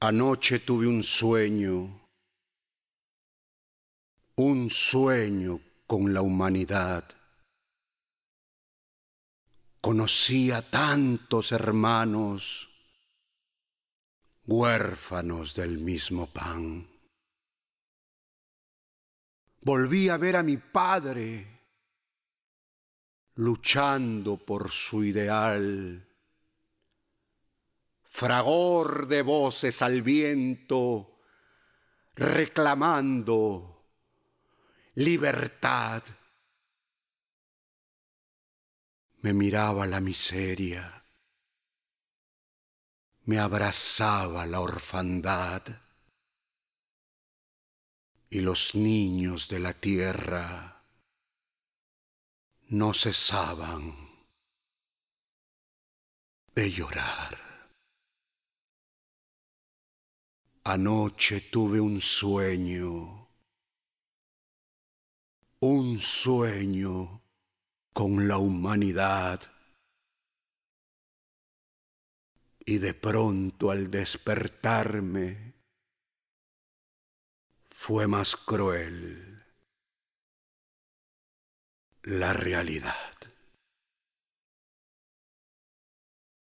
Anoche tuve un sueño, un sueño con la humanidad. Conocí a tantos hermanos, huérfanos del mismo pan. Volví a ver a mi padre luchando por su ideal fragor de voces al viento, reclamando libertad. Me miraba la miseria, me abrazaba la orfandad y los niños de la tierra no cesaban de llorar. Anoche tuve un sueño, un sueño con la humanidad. Y de pronto al despertarme fue más cruel la realidad.